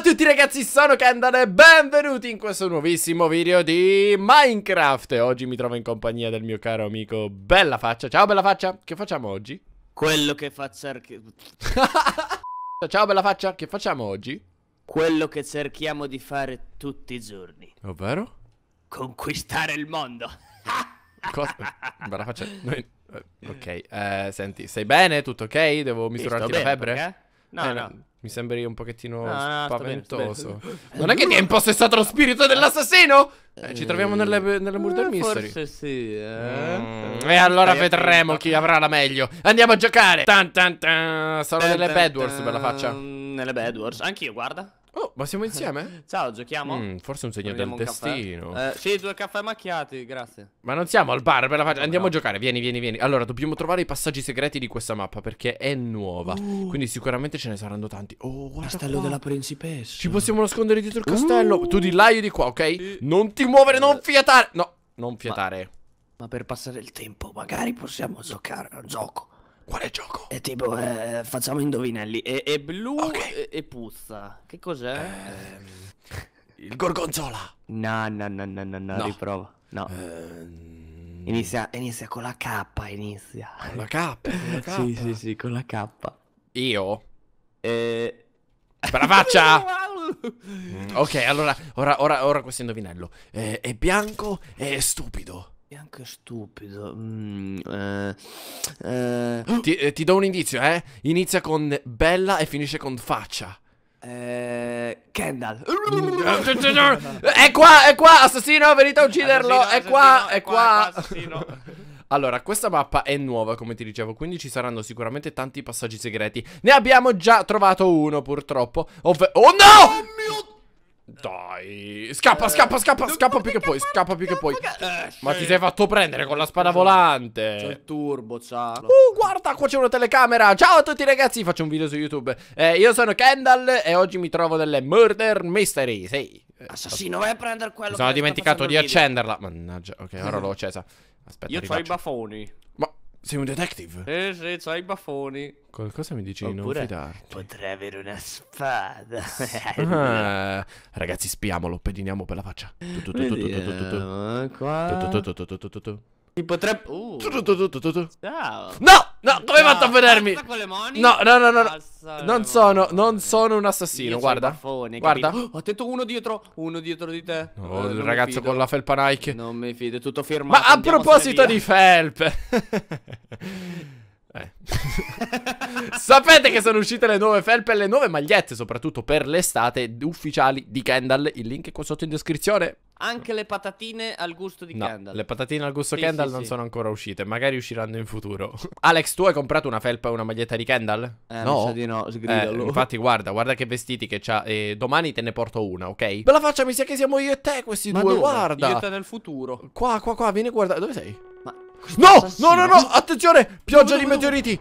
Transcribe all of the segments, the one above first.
Ciao a tutti ragazzi, sono Kendall e benvenuti in questo nuovissimo video di Minecraft Oggi mi trovo in compagnia del mio caro amico Bella Faccia Ciao Bella Faccia, che facciamo oggi? Quello che faccia... Ciao Bella Faccia, che facciamo oggi? Quello che cerchiamo di fare tutti i giorni Ovvero? Conquistare il mondo Cosa? Bella Faccia, noi... Eh, ok, eh, senti, stai bene? Tutto ok? Devo misurarti la febbre? Perché? No, eh, no, no. Mi sembri un pochettino ah, spaventoso. Bene, non è che ti ha stato lo spirito dell'assassino? Eh, ci troviamo nelle, eh, nelle murder eh, mystery. Forse sì, mm. eh. Mm, e allora Dai, vedremo chi avrà la meglio. Andiamo a giocare. Tan, tan, tan. Sarò nelle Bad Wars per la faccia. Nelle Bad Wars. Anch'io, guarda. Oh, ma siamo insieme? Ciao, giochiamo? Mm, forse un segno Proviamo del un destino. Eh, sì, due caffè macchiati, grazie. Ma non siamo al bar, per la faccia. Andiamo no. a giocare, vieni, vieni, vieni. Allora, dobbiamo trovare i passaggi segreti di questa mappa perché è nuova. Uh. Quindi sicuramente ce ne saranno tanti. Oh, guarda Castello qua. della principessa. Ci possiamo nascondere dietro il uh. castello. Uh. Tu di là, io di qua, ok? Sì. Non ti muovere, non eh. fiatare. No, non fiatare. Ma, ma per passare il tempo, magari possiamo giocare a un gioco. Quale gioco? È tipo, eh, facciamo indovinelli. È, è blu okay. e, e, puzza. Che cos'è? Ehm, il gorgonzola. No, no, no, no, no, no, riprova. No. Ehm... Inizia, inizia con la K, inizia. Con la K? sì, sì, sì, con la K. Io? Eh... Per la faccia! ok, allora, ora, ora, ora questo indovinello. Eh, è bianco e è stupido anche stupido. Mm, eh, eh. Ti, eh, ti, do un indizio, eh? Inizia con bella e finisce con faccia. Eh, Kendall. è qua, è qua, assassino, venite a ucciderlo. Assassino, è, assassino, qua, è qua, è qua. Allora, questa mappa è nuova, come ti dicevo, quindi ci saranno sicuramente tanti passaggi segreti. Ne abbiamo già trovato uno, purtroppo. Ovve oh no! Oh mio Dio! Dai. Scappa, eh, scappa, scappa, scappa più che puoi, scappa più che puoi. Ma ti sei fatto prendere con la spada volante. C'è il turbo, ciao. Uh, guarda, qua c'è una telecamera. Ciao a tutti ragazzi, faccio un video su YouTube. Eh, io sono Kendall e oggi mi trovo delle murder mystery, sì. Eh, Assassino, vai a prendere quello. Mi sono dimenticato di accenderla. Mannaggia, ok, ora l'ho accesa. Aspetta, Io ho i baffoni. Ma... Sei un detective? Eh sì, c'ho i baffoni. Qualcosa mi dici di non fidarti. Potrei avere una spada. ah, ragazzi, spiamolo, pediniamo per la faccia. Vediamo qua. Mi potrebbe... Uh. Ciao. No! No, come hai fatto a vedermi? No, no, no, no, Non sono, non sono un assassino, Io guarda. Baffone, guarda. Oh, detto uno dietro, uno dietro di te. Oh, eh, il ragazzo con la felpa Nike. Non mi fido, è tutto firmato. Ma a proposito di felpe. eh. Sapete che sono uscite le nuove felpe e le nuove magliette, soprattutto per l'estate, ufficiali di Kendall. Il link è qua sotto in descrizione. Anche le patatine al gusto di no, Kendall. Le patatine al gusto di sì, Kendall sì, non sì. sono ancora uscite, magari usciranno in futuro. Alex, tu hai comprato una felpa e una maglietta di Kendall? Eh, no, di no, sgridalo. Eh, infatti, guarda, guarda che vestiti che c'ha. Eh, domani te ne porto una, ok? Bella faccia, mi sa che siamo io e te questi Ma due. Dove? Guarda. Io e te nel futuro. Qua, qua, qua, vieni a guardare. Dove sei? No, no, no, no, attenzione, pioggia dove, dove, di meteoriti.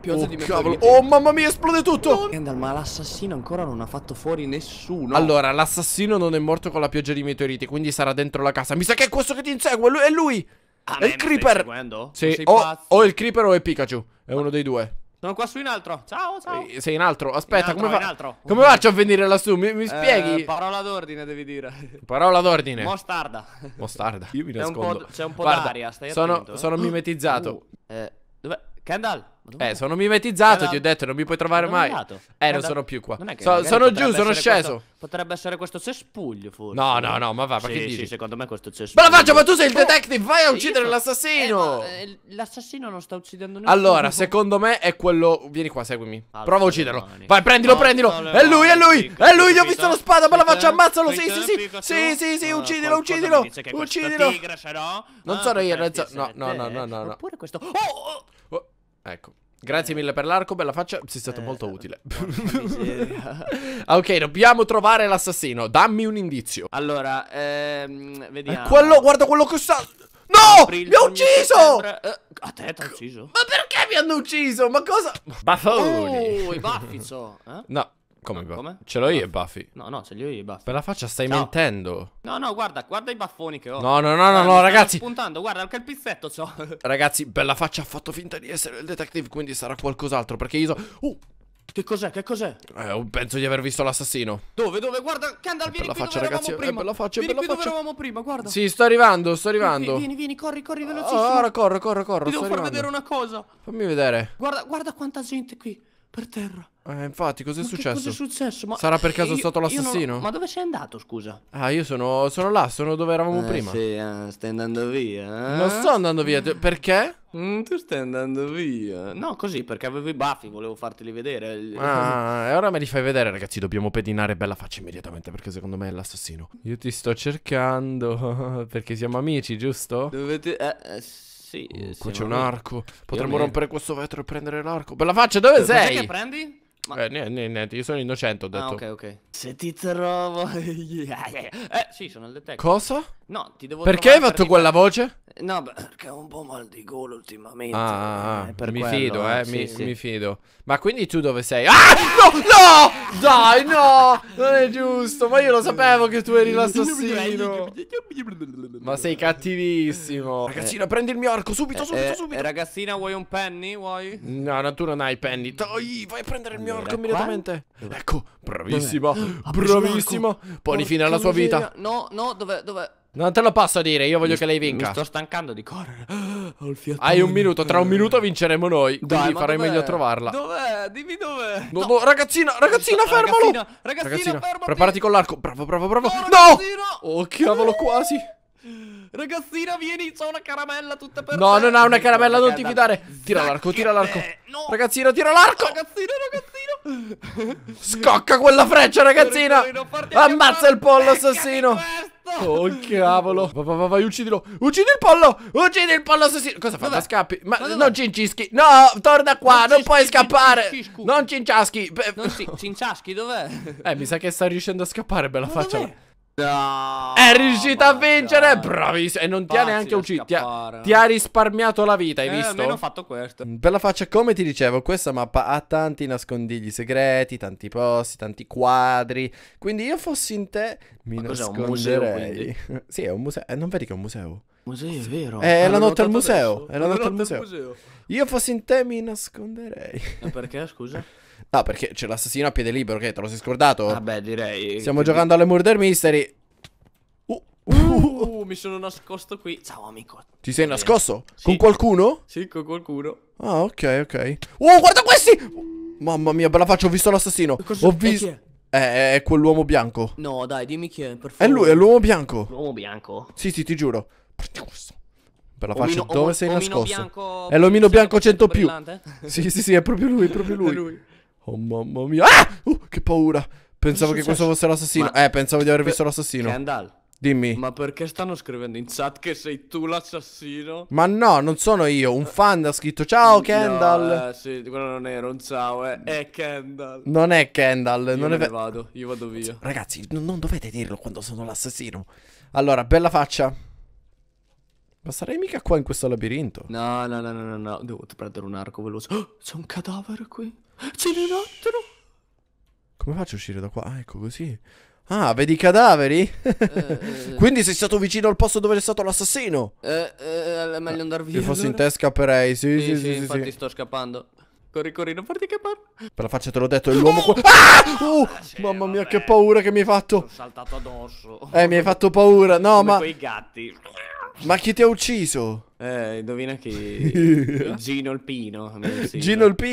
Pioggia oh, di meteoriti. Cavolo. Oh, mamma mia, esplode tutto! Kendall, ma l'assassino ancora non ha fatto fuori nessuno. Allora, l'assassino non è morto con la pioggia di meteoriti, quindi sarà dentro la casa. Mi sa che è questo che ti insegue, lui, è lui! Ah, è il creeper! Sì, o, o il creeper o è Pikachu. È uno dei due. Sono qua su in altro. Ciao, ciao. Sei in altro. Aspetta, in altro, come, fa... altro. come faccio a venire lassù? Mi, mi spieghi? Eh, parola d'ordine, devi dire. Parola d'ordine. Mostarda. Mostarda. Io mi nascondo. C'è un po', d'aria. sono, eh. Sono mimetizzato. Uh, eh, dov'è? Kendall. Eh, sono mimetizzato, eh, ti ho detto, non mi puoi trovare mai. Andato? Eh, non eh, sono più qua. So, sono giù, sono sceso. Questo, potrebbe essere questo cespuglio, forse. No, no, no, ma va, ma sì, che sì, dici? secondo me questo cespuglio. Ma la faccio, ma tu sei il oh, detective, vai a uccidere l'assassino. Eh, eh, l'assassino non sta uccidendo nessuno. Allora, secondo me è quello... Vieni qua, seguimi. Prova a ucciderlo. Vai, prendilo, prendilo. È lui, è lui, è lui, gli ho visto la spada, ma la faccio, ammazzalo. Sì, sì, sì, sì, sì, sì, uccidilo, uccidilo. Uccidilo. Non sono io, non No, no, no, no, no. Oppure questo... Oh! oh, oh. Grazie mille per l'arco, bella faccia. Sei stato eh, molto utile. ok, dobbiamo trovare l'assassino. Dammi un indizio. Allora, ehm, vediamo. Eh, quello, guarda quello che sta... No! mi ha ucciso! Eh, a te ti ha ucciso? Ma perché mi hanno ucciso? Ma cosa? Baffoni! Oh, i baffi so. Eh? No. Come, no, come? Ce l'ho io i baffi. No, no, ce li ho io i baffi. Per la faccia stai Ciao. mentendo. No, no, guarda, guarda i baffoni che ho. No, no, no, guarda, no, no ragazzi. Sto puntando, guarda, anche il pizzetto c'ho. Ragazzi, bella faccia ha fatto finta di essere il detective, quindi sarà qualcos'altro, perché io so... Uh. Che cos'è? Che cos'è? Eh, oh, penso di aver visto l'assassino. Dove? Dove? Guarda, Kendall, vieni qui faccia, dove ragazzi, eravamo eh, prima. Bella faccia, vieni bella qui faccia. dove eravamo prima, guarda. Sì, sto arrivando, sto arrivando. Vieni, vieni, vieni corri, corri ah, velocissimo. Ora allora, corro, corro, corro. Ti devo far arrivando. vedere una cosa. Fammi vedere. Guarda, guarda quanta gente qui per terra. Eh, infatti, cos'è successo? Cos'è successo? Ma Sarà per caso io, stato l'assassino? Ma dove sei andato, scusa? Ah, io sono, sono là, sono dove eravamo eh, prima. Sì, eh, stai andando via. Eh? Non sto andando via, perché? Mm, tu stai andando via. No, così, perché avevo i baffi, volevo farteli vedere. Ah, e ora me li fai vedere, ragazzi. Dobbiamo pedinare bella faccia immediatamente, perché secondo me è l'assassino. Io ti sto cercando, perché siamo amici, giusto? Dovete... Eh, eh sì. Sì, uh, qua c'è un arco. Potremmo rompere questo vetro e prendere l'arco. Bella faccia, dove Cos'è sei? Cos'è che prendi? Ma... Eh, niente, niente, io sono innocente, ho ah, detto. Ah, ok, ok. Se ti trovo... eh, sì, sono il detective. Cosa? No, ti devo Perché hai fatto per quella voce? No, perché ho un po' mal di gola ultimamente. Ah, eh, ah, ah, per mi quello, fido, eh. eh, sì, mi, sì. mi, fido. Ma quindi tu dove sei? Ah, no, no! Dai, no! Non è giusto, ma io lo sapevo che tu eri l'assassino. Ma sei cattivissimo. Ragazzina, eh. prendi il mio arco, subito, eh, subito, eh, subito. ragazzina, vuoi un penny, vuoi? No, no, tu non hai penny. Dai, vai a prendere il mio arco immediatamente. Ecco, bravissima, bravissima. Ah, Poni fine alla sua vita. No, no, dove, dove? Non te lo posso dire, io voglio mi, che lei vinca. Mi sto stancando di correre. Oh, Hai un minuto, tra un minuto vinceremo noi. Dai, quindi farai meglio a trovarla. Dov'è? Dimmi dov'è. No, no, ragazzina, ragazzina, fermalo. Ragazzina, ragazzina, ragazzina Preparati con l'arco. Bravo, bravo, bravo. No! Ragazzino. Oh, cavolo, quasi. Ragazzina, vieni, ho una caramella tutta per No, te. non ha una caramella, non ti fidare. Tira l'arco, tira eh, l'arco. Ragazzina, tira l'arco. Ragazzina, ragazzina. Scocca quella freccia, ragazzina! Ammazza il pollo assassino! Oh cavolo Vai vai vai, vai uccidilo Uccidi il pollo Uccidi il pollo assassino Cosa fa? Da scappi Ma dove? non cincischi No torna qua Non, non puoi scappare Non cinciaschi Non cinciaschi dov'è? Eh mi sa che sta riuscendo a scappare bella Ma faccia No, è riuscito a vincere, bravissimo. E non ti ha neanche ucciso. Ti, ti ha, risparmiato la vita, hai eh, visto? Almeno ho fatto questo. Bella mm, faccia, come ti dicevo, questa mappa ha tanti nascondigli segreti, tanti posti, tanti quadri. Quindi io fossi in te, mi nasconderei. sì, è un museo. Eh, non vedi che è un museo? Museo, è vero. È, ah, la notte al museo. È la notte al museo. Io fossi in te, mi nasconderei. E perché, scusa? No, perché c'è l'assassino a piede libero, che te lo sei scordato? Vabbè, direi. Stiamo giocando alle Murder Mystery. Uh uh, uh, uh, uh, mi sono nascosto qui. Ciao, amico. Ti sei nascosto? Sì. Con qualcuno? Sì, con qualcuno. Ah, ok, ok. Oh, guarda questi! Mamma mia, bella faccia, ho visto l'assassino. Ho visto. È, è quell'uomo bianco. No, dai, dimmi chi è, per favore. È lui, è l'uomo bianco. L'uomo bianco? Sì, sì, ti giuro. Prendi questo. Bella faccia, omino, dove om sei nascosto? Bianco... È l'omino bianco 100 più. sì, sì, sì, è proprio lui, è proprio lui. è lui. Oh mamma mia. Ah! Uh, che paura. Pensavo che questo fosse l'assassino. Eh, pensavo di aver visto l'assassino. Kendall. Dimmi. Ma perché stanno scrivendo in chat che sei tu l'assassino? Ma no, non sono io. Un fan ha scritto ciao Kendall. No, eh, sì, quello non era un ciao, eh. è Kendall. Non è Kendall. Io non è vado, io vado via. Ragazzi, non dovete dirlo quando sono l'assassino. Allora, bella faccia. Ma sarei mica qua in questo labirinto. No, no, no, no, no, no. Devo prendere un arco veloce. Oh, c'è un cadavere qui. Cenerottolo! Come faccio a uscire da qua? Ah, ecco così. Ah, vedi i cadaveri? Eh, eh. Quindi sei stato vicino al posto dove è stato l'assassino? Eh, eh, eh meglio andar via. Se fossi allora. in te scapperei, sì, sì, sì. sì, sì infatti sì. sto scappando. Corri, corri, non farti scappare. Per la faccia te l'ho detto, è l'uomo ah, qua. Ah! Oh, sì, uh, mamma vabbè. mia, che paura che mi hai fatto. Sono saltato addosso. Eh, mi hai fatto paura. No, Come ma. quei gatti. Ma chi ti ha ucciso? Eh, indovina chi? Gino il Sì, Gino Alpino? Sì, Gino il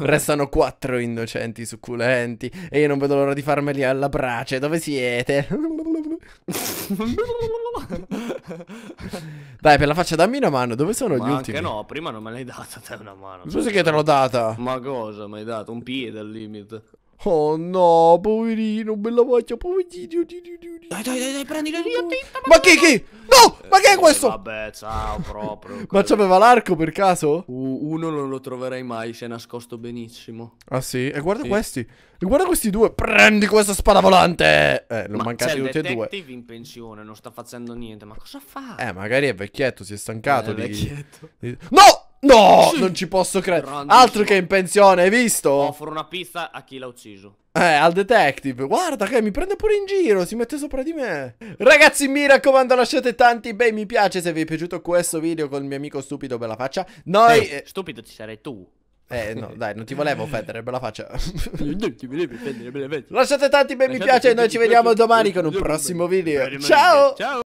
Restano quattro innocenti succulenti e io non vedo l'ora di farmeli alla brace. Dove siete? Dai, per la faccia dammi una mano. Dove sono Ma gli ultimi? Ma no, prima non me l'hai data te una mano. Scusa che te l'ho data. Ma cosa? Mi hai dato un piede al limite. Oh no, poverino, bella faccia, poverino. Dai, dai, dai, dai prendilo lì, Ma che, che? No, ma che è eh, questo? Vabbè, ciao, proprio. ma c'aveva l'arco per caso? Uh, uno non lo troverei mai, si è nascosto benissimo. Ah sì? E guarda sì. questi. E guarda questi due. Prendi questa spada volante. Eh, non ma mancati tutti e due. Ma detective in pensione, non sta facendo niente. Ma cosa fa? Eh, magari è vecchietto, si è stancato eh, di... Vecchietto. No! No, sì. non ci posso credere. Altro che in pensione, hai visto? Offro una pizza a chi l'ha ucciso. Eh, al detective. Guarda che mi prende pure in giro, si mette sopra di me. Ragazzi, mi raccomando, lasciate tanti bei mi piace se vi è piaciuto questo video con il mio amico stupido bella faccia. Noi... Eh, eh, stupido ci sarei tu. Eh no, dai, non ti volevo offendere, bella faccia. non ti volevo offendere, bella faccia. Lasciate tanti bei mi piace e noi ci vediamo domani con un prossimo video. Ciao! Ciao!